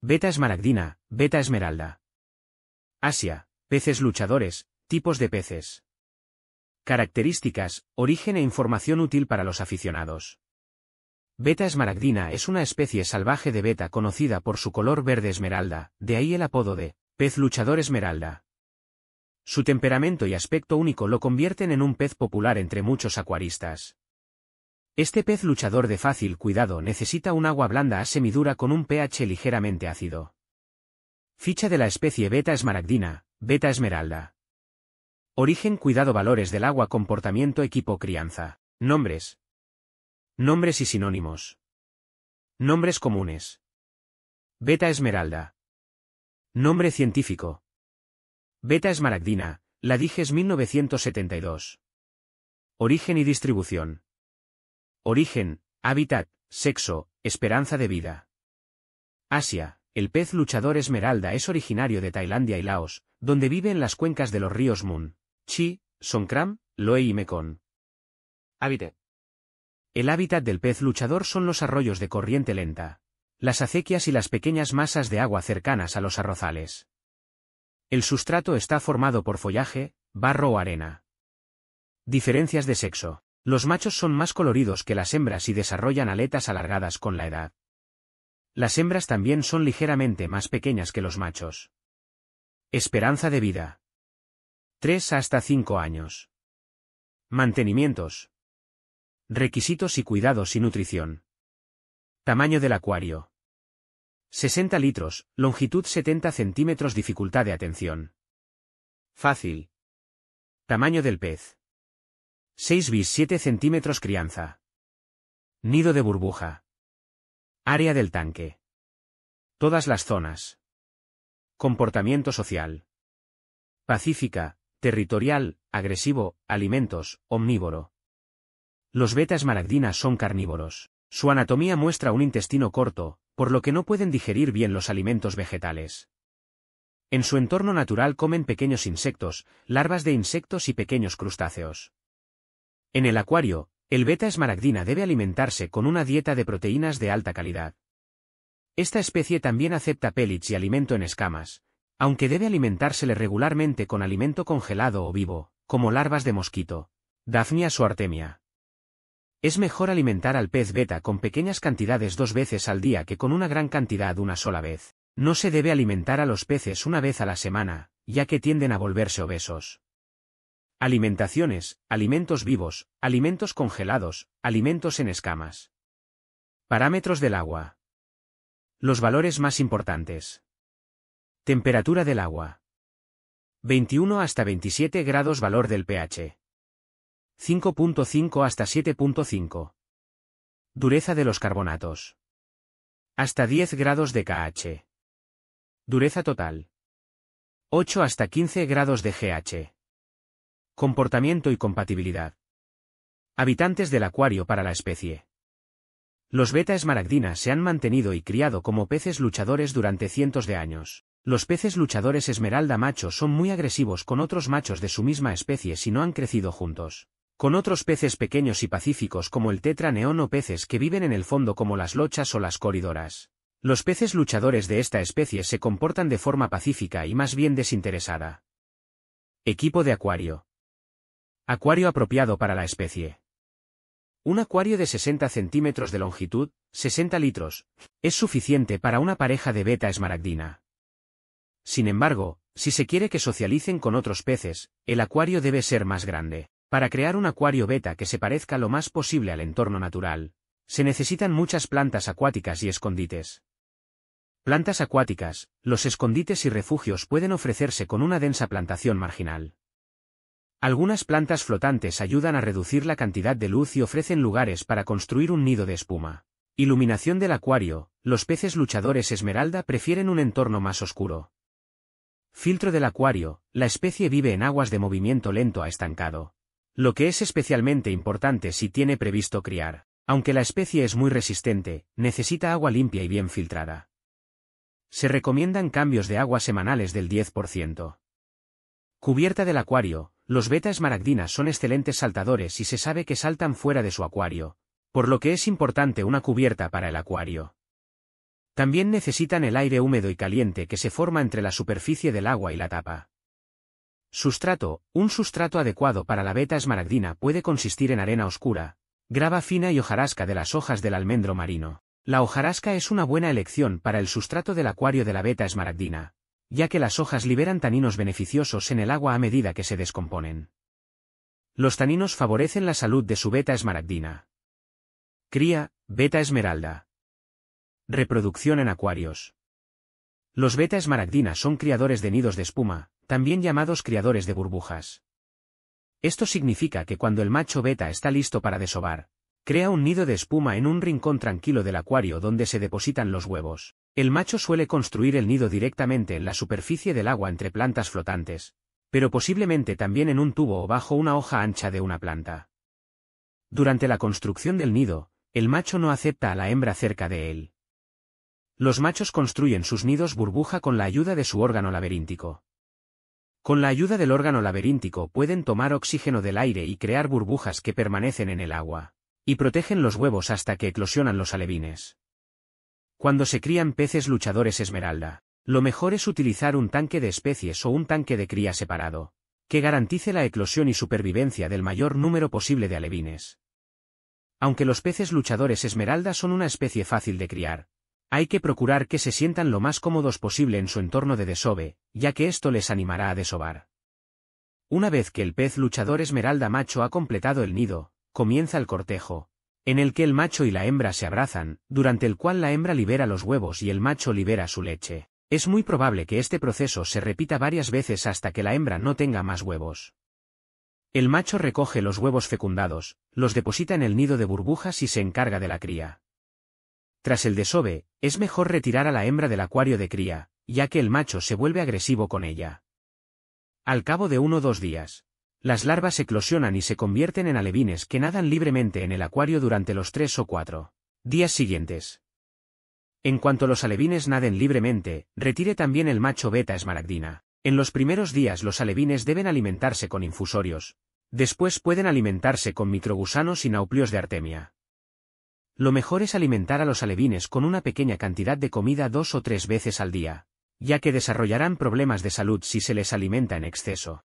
Beta esmaragdina, beta esmeralda. Asia, peces luchadores, tipos de peces. Características, origen e información útil para los aficionados. Beta esmaragdina es una especie salvaje de beta conocida por su color verde esmeralda, de ahí el apodo de pez luchador esmeralda. Su temperamento y aspecto único lo convierten en un pez popular entre muchos acuaristas. Este pez luchador de fácil cuidado necesita un agua blanda a semidura con un pH ligeramente ácido. Ficha de la especie Beta esmaragdina, Beta esmeralda. Origen cuidado valores del agua comportamiento equipo crianza. Nombres. Nombres y sinónimos. Nombres comunes. Beta esmeralda. Nombre científico. Beta Esmaragdina, la Diges 1972. Origen y distribución. Origen, hábitat, sexo, esperanza de vida. Asia, el pez luchador esmeralda es originario de Tailandia y Laos, donde vive en las cuencas de los ríos Mun, Chi, Songkram, Loe y Mekong. Hábitat. El hábitat del pez luchador son los arroyos de corriente lenta, las acequias y las pequeñas masas de agua cercanas a los arrozales. El sustrato está formado por follaje, barro o arena. Diferencias de sexo. Los machos son más coloridos que las hembras y desarrollan aletas alargadas con la edad. Las hembras también son ligeramente más pequeñas que los machos. Esperanza de vida. 3 hasta 5 años. Mantenimientos. Requisitos y cuidados y nutrición. Tamaño del acuario. 60 litros, longitud 70 centímetros, dificultad de atención. Fácil. Tamaño del pez. 6 bis 7 centímetros crianza. Nido de burbuja. Área del tanque. Todas las zonas. Comportamiento social. Pacífica, territorial, agresivo, alimentos, omnívoro. Los betas maragdinas son carnívoros. Su anatomía muestra un intestino corto, por lo que no pueden digerir bien los alimentos vegetales. En su entorno natural comen pequeños insectos, larvas de insectos y pequeños crustáceos. En el acuario, el beta esmaragdina debe alimentarse con una dieta de proteínas de alta calidad. Esta especie también acepta pellets y alimento en escamas, aunque debe alimentársele regularmente con alimento congelado o vivo, como larvas de mosquito, Daphnia Artemia. Es mejor alimentar al pez beta con pequeñas cantidades dos veces al día que con una gran cantidad una sola vez. No se debe alimentar a los peces una vez a la semana, ya que tienden a volverse obesos. Alimentaciones, alimentos vivos, alimentos congelados, alimentos en escamas. Parámetros del agua. Los valores más importantes. Temperatura del agua. 21 hasta 27 grados valor del pH. 5.5 hasta 7.5. Dureza de los carbonatos. Hasta 10 grados de KH. Dureza total. 8 hasta 15 grados de GH. Comportamiento y compatibilidad. Habitantes del acuario para la especie. Los beta esmaragdina se han mantenido y criado como peces luchadores durante cientos de años. Los peces luchadores esmeralda macho son muy agresivos con otros machos de su misma especie si no han crecido juntos con otros peces pequeños y pacíficos como el tetraneón o peces que viven en el fondo como las lochas o las coridoras. Los peces luchadores de esta especie se comportan de forma pacífica y más bien desinteresada. Equipo de acuario. Acuario apropiado para la especie. Un acuario de 60 centímetros de longitud, 60 litros, es suficiente para una pareja de beta esmaragdina. Sin embargo, si se quiere que socialicen con otros peces, el acuario debe ser más grande. Para crear un acuario beta que se parezca lo más posible al entorno natural, se necesitan muchas plantas acuáticas y escondites. Plantas acuáticas, los escondites y refugios pueden ofrecerse con una densa plantación marginal. Algunas plantas flotantes ayudan a reducir la cantidad de luz y ofrecen lugares para construir un nido de espuma. Iluminación del acuario, los peces luchadores esmeralda prefieren un entorno más oscuro. Filtro del acuario, la especie vive en aguas de movimiento lento a estancado. Lo que es especialmente importante si tiene previsto criar. Aunque la especie es muy resistente, necesita agua limpia y bien filtrada. Se recomiendan cambios de agua semanales del 10%. Cubierta del acuario, los betas maragdinas son excelentes saltadores y se sabe que saltan fuera de su acuario, por lo que es importante una cubierta para el acuario. También necesitan el aire húmedo y caliente que se forma entre la superficie del agua y la tapa. Sustrato. Un sustrato adecuado para la beta esmaragdina puede consistir en arena oscura, grava fina y hojarasca de las hojas del almendro marino. La hojarasca es una buena elección para el sustrato del acuario de la beta esmaragdina, ya que las hojas liberan taninos beneficiosos en el agua a medida que se descomponen. Los taninos favorecen la salud de su beta esmaragdina. Cría, beta esmeralda. Reproducción en acuarios. Los beta esmaragdina son criadores de nidos de espuma, también llamados criadores de burbujas. Esto significa que cuando el macho beta está listo para desovar, crea un nido de espuma en un rincón tranquilo del acuario donde se depositan los huevos. El macho suele construir el nido directamente en la superficie del agua entre plantas flotantes, pero posiblemente también en un tubo o bajo una hoja ancha de una planta. Durante la construcción del nido, el macho no acepta a la hembra cerca de él. Los machos construyen sus nidos burbuja con la ayuda de su órgano laberíntico. Con la ayuda del órgano laberíntico pueden tomar oxígeno del aire y crear burbujas que permanecen en el agua. Y protegen los huevos hasta que eclosionan los alevines. Cuando se crían peces luchadores esmeralda, lo mejor es utilizar un tanque de especies o un tanque de cría separado, que garantice la eclosión y supervivencia del mayor número posible de alevines. Aunque los peces luchadores esmeralda son una especie fácil de criar, hay que procurar que se sientan lo más cómodos posible en su entorno de desove, ya que esto les animará a desovar. Una vez que el pez luchador esmeralda macho ha completado el nido, comienza el cortejo, en el que el macho y la hembra se abrazan, durante el cual la hembra libera los huevos y el macho libera su leche. Es muy probable que este proceso se repita varias veces hasta que la hembra no tenga más huevos. El macho recoge los huevos fecundados, los deposita en el nido de burbujas y se encarga de la cría. Tras el desove, es mejor retirar a la hembra del acuario de cría, ya que el macho se vuelve agresivo con ella. Al cabo de uno o dos días, las larvas eclosionan y se convierten en alevines que nadan libremente en el acuario durante los tres o cuatro días siguientes. En cuanto los alevines naden libremente, retire también el macho beta esmaragdina. En los primeros días los alevines deben alimentarse con infusorios. Después pueden alimentarse con microgusanos y nauplios de artemia. Lo mejor es alimentar a los alevines con una pequeña cantidad de comida dos o tres veces al día, ya que desarrollarán problemas de salud si se les alimenta en exceso.